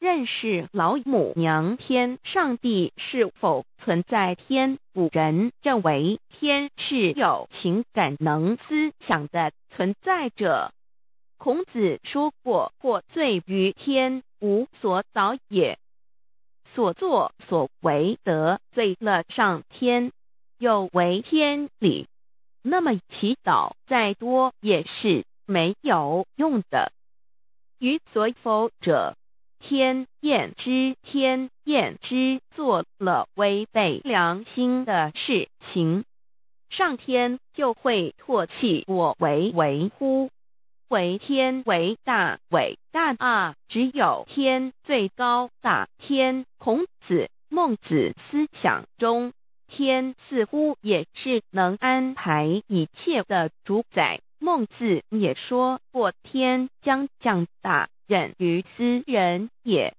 认识老母娘天，上帝是否存在？天，古人认为天是有情感、能思想的存在者。孔子说过：“过罪于天，无所祷也。”所作所为，得罪了上天，有违天理。那么祈祷再多也是没有用的。于所否者。天厌之，天厌之，做了违背良心的事情，上天就会唾弃我，为为乎？为天为大，伟大啊！只有天最高大。天，孔子、孟子思想中，天似乎也是能安排一切的主宰。孟子也说过，天将降大。忍于斯人也，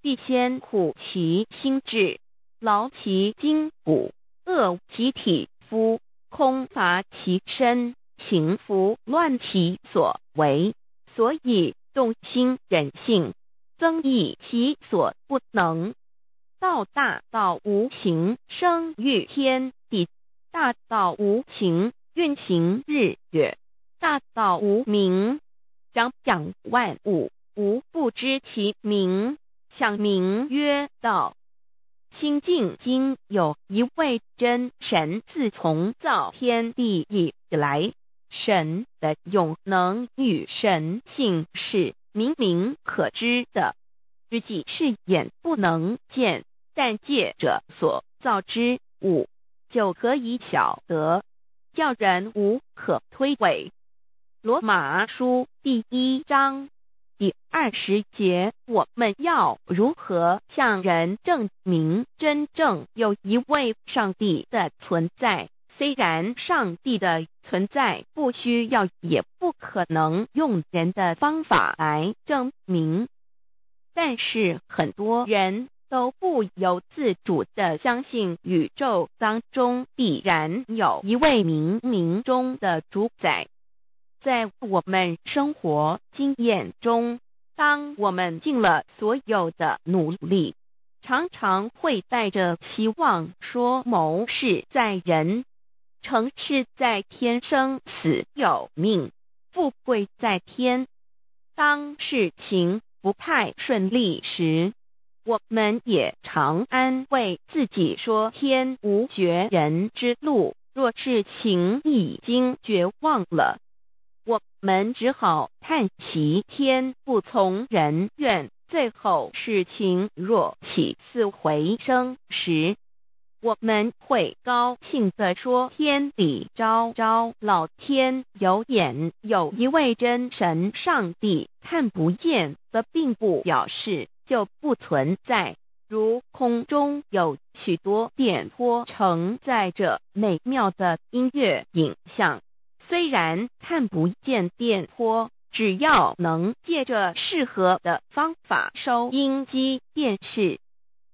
必先苦其心志，劳其筋骨，饿其体肤，空乏其身，行拂乱其所为，所以动心忍性，增益其所不能。道大，道无形，生育天地；大道无形，运行日月；大道无名，长养万物。吾不知其名，想名曰道。心净经有一位真神，自从造天地以来，神的永能与神性是明明可知的，知己是眼不能见，但借者所造之物就可以晓得，叫人无可推诿。罗马书第一章。第二十节，我们要如何向人证明真正有一位上帝的存在？虽然上帝的存在不需要也不可能用人的方法来证明，但是很多人都不由自主的相信宇宙当中必然有一位冥冥中的主宰，在我们生活经验中。当我们尽了所有的努力，常常会带着希望说：“谋事在人，成事在天，生死有命，富贵在天。”当事情不太顺利时，我们也常安慰自己说：“天无绝人之路。”若是情已经绝望了，我们只好叹息天不从人愿。最后事情若起死回生时，我们会高兴地说：天理昭昭，老天有眼。有一位真神上帝看不见，则并不表示就不存在。如空中有许多电波，承载着美妙的音乐影像。虽然看不见电波，只要能借着适合的方法收音机、电视，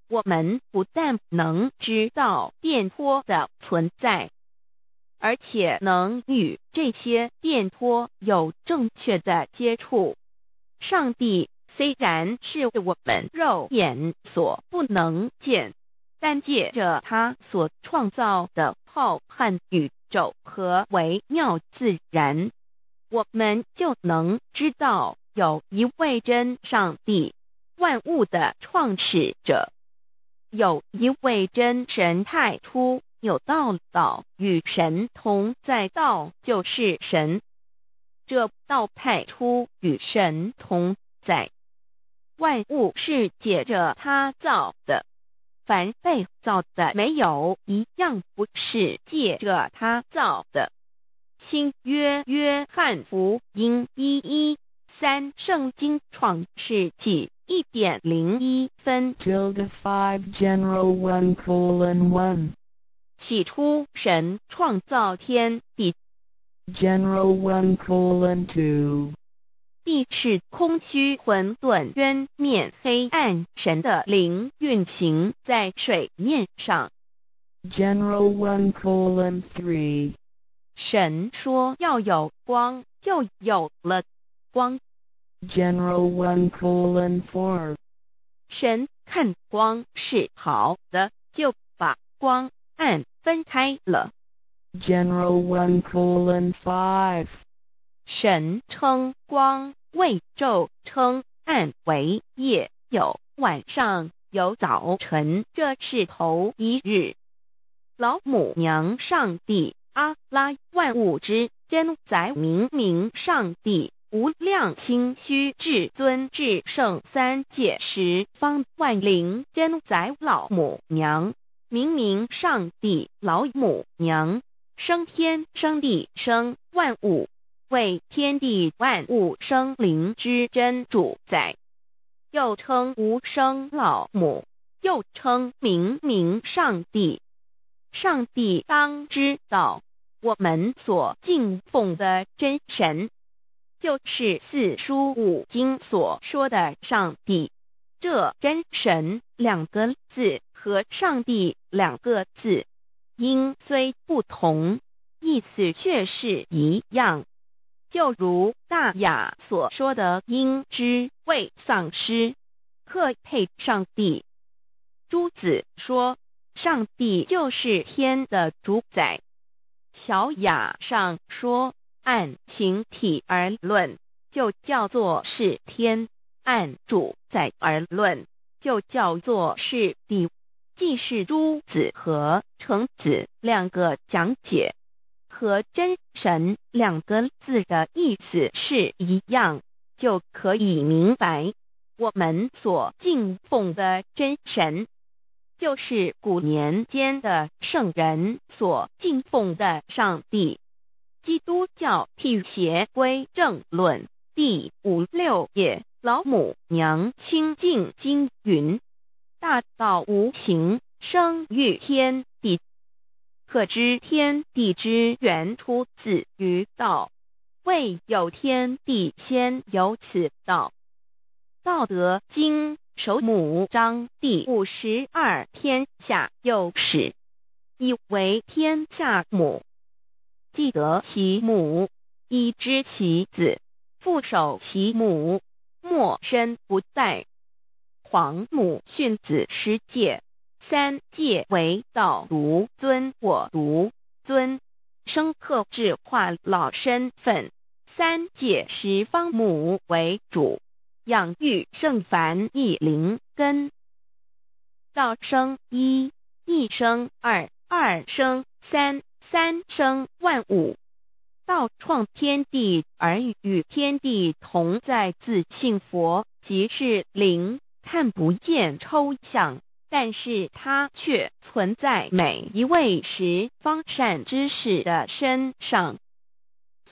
我们不但能知道电波的存在，而且能与这些电波有正确的接触。上帝虽然是我们肉眼所不能见，但借着他所创造的浩瀚宇宙。合为妙自然？我们就能知道有一位真上帝，万物的创始者，有一位真神太初有道道与神同在道，就是神。这道派出与神同在，万物是借着他造的。凡被造的没有一样不是借着他造的。新约约翰福音一一三圣经创世纪一点零一分。t i l d e five, General one colon one. 起初神创造天地。General one colon two. 地识空虚、混沌、渊面、黑暗，神的灵运行在水面上。General one colon three，神说要有光，就有了光。General one colon four，神看光是好的，就把光暗分开了。General one colon five，神称光。为昼称暗为夜，有晚上有早晨，这是头一日。老母娘，上帝，阿拉，万物之真宰，明明上帝，无量清虚至尊至圣三界十方万灵真宰，老母娘，明明上帝，老母娘，生天生地生万物。为天地万物生灵之真主宰，又称无生老母，又称明明上帝。上帝当知道，我们所敬奉的真神，就是四书五经所说的上帝。这真神两个字和上帝两个字，音虽不同，意思却是一样。就如《大雅》所说的“因之谓上帝”，朱子说，上帝就是天的主宰。《小雅》上说，按形体而论，就叫做是天；按主宰而论，就叫做是地。既是朱子和程子两个讲解。和真神两个字的意思是一样，就可以明白我们所敬奉的真神，就是古年间的圣人所敬奉的上帝。基督教辟邪归正论第五六页，老母娘清净经云：大道无形，生育天。可知天地之源出自于道，未有天地先有此道。《道德经》首母章第五十二，天下有始，以为天下母。既得其母，以知其子。父守其母，莫身不在。皇母训子十戒。三界为道，尊我，尊生克制化老身份。三界十方母为主，养育圣凡一灵根。道生一，一生二，二生三，三生万物。道创天地而与天地同在，自性佛即是灵，看不见抽象。但是它却存在每一位十方善知识的身上。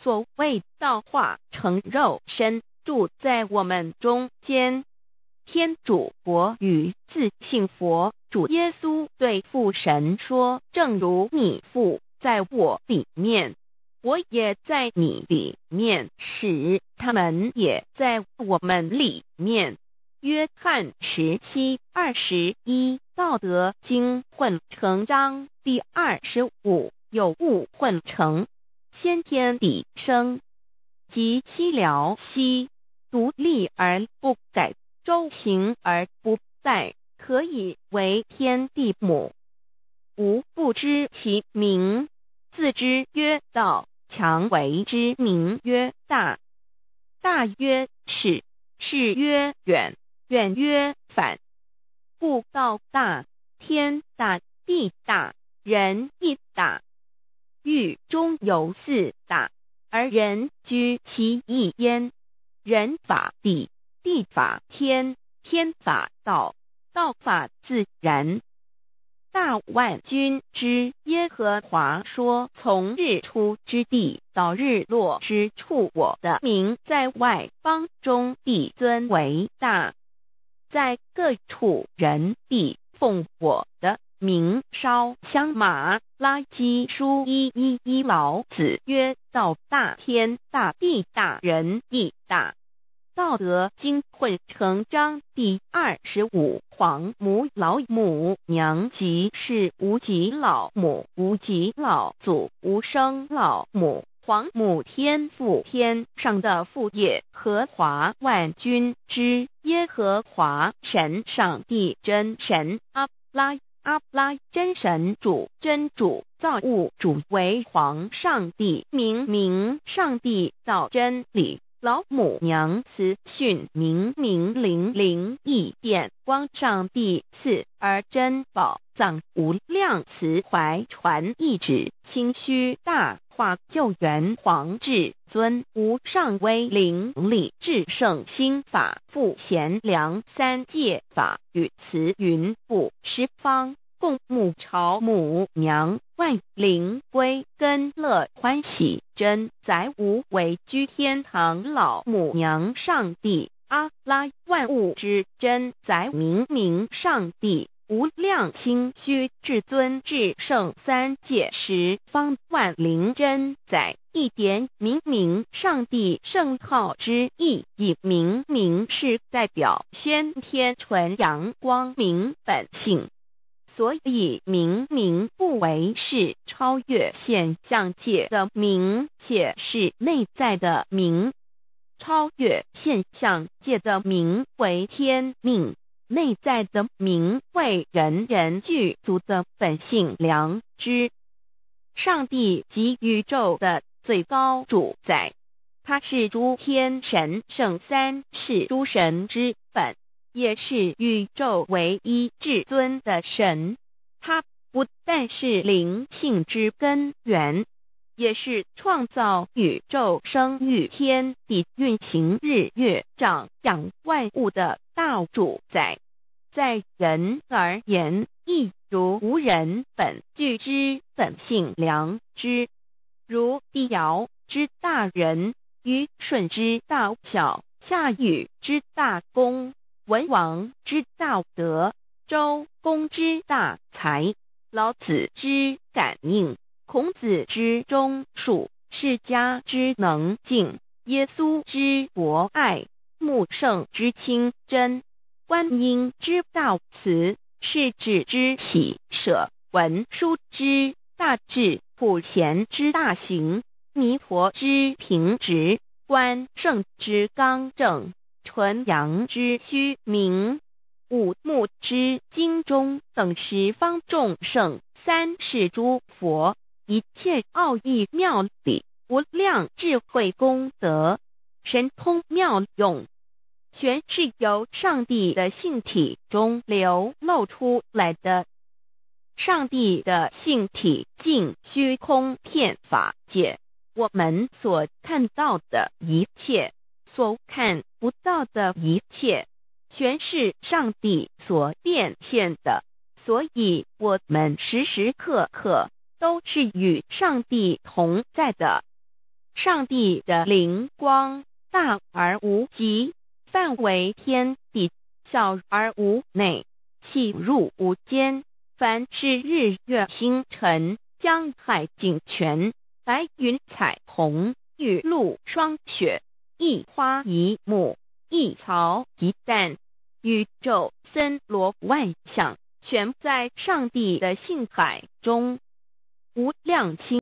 所谓造化成肉身，住在我们中间。天主国与自信佛主耶稣对父神说：“正如你父在我里面，我也在你里面，使他们也在我们里面。”约翰十七二十一，《道德经》混成章第二十五，有物混成，先天地生，即其辽兮，独立而不改，周行而不殆，可以为天地母。吾不知其名，自知曰道，强为之名曰大。大曰是，是曰远。远曰：“反，故道大，天大，地大，人亦大。狱中有四大，而人居其一焉。人法地，地法天，天法道，道法自然。”大万军之耶和华说：“从日出之地到日落之处，我的名在外邦中必尊为大。”在各处人地奉火的明烧香马垃圾书一一一老子曰：道大天大地大人地大，《道德经》混成章第二十五。黄母老母娘即是无极老母，无极老祖无生老母。皇母天父，天上的父也；和华万军之耶和华神，上帝真神，阿拉阿拉真神主真主造物主为皇，上帝明明上帝造真理。老母娘慈训，明明灵灵，一变光上帝赐而珍宝，藏无量慈怀，传一旨清虚大化，救援皇至尊无上威灵，力至圣心法，复贤良三界法与慈云布十方。共母朝母娘，万灵归根乐欢喜。真载无为居天堂，老母娘上帝阿拉，万物之真宰明明上帝，无量心虚至尊至圣三界十方万灵真载一点明明上帝圣号之意，以明明是代表先天纯阳光明本性。所以明明不为是超越现象界的名，且是内在的名。超越现象界的名为天命，内在的名为人人具足的本性良知。上帝及宇宙的最高主宰，他是诸天神圣三是诸神之本。也是宇宙唯一至尊的神，他不但是灵性之根源，也是创造宇宙、生育天地、运行日月、长养万物的大主宰。在人而言，亦如无人本具之本性良知，如帝尧之大人，禹舜之大小，夏禹之大功。文王之道德，周公之大才，老子之感应，孔子之忠恕，释迦之能敬，耶稣之博爱，穆圣之清真，观音之道慈，是指之喜舍，文殊之大智，普贤之大行，弥陀之平直，观圣之刚正。纯阳之虚名，五目之精中等十方众圣，三是诸佛，一切奥义妙理，无量智慧功德，神通妙用，全是由上帝的性体中流露出来的。上帝的性体尽虚空遍法界，我们所看到的一切所看。不到的一切，全是上帝所变现的，所以，我们时时刻刻都是与上帝同在的。上帝的灵光大而无极，范围天地；小而无内，细入无间。凡是日月星辰、江海井泉、白云彩虹、雨露霜雪。一花一木，一草一蛋，宇宙森罗万象，全在上帝的性海中无量清。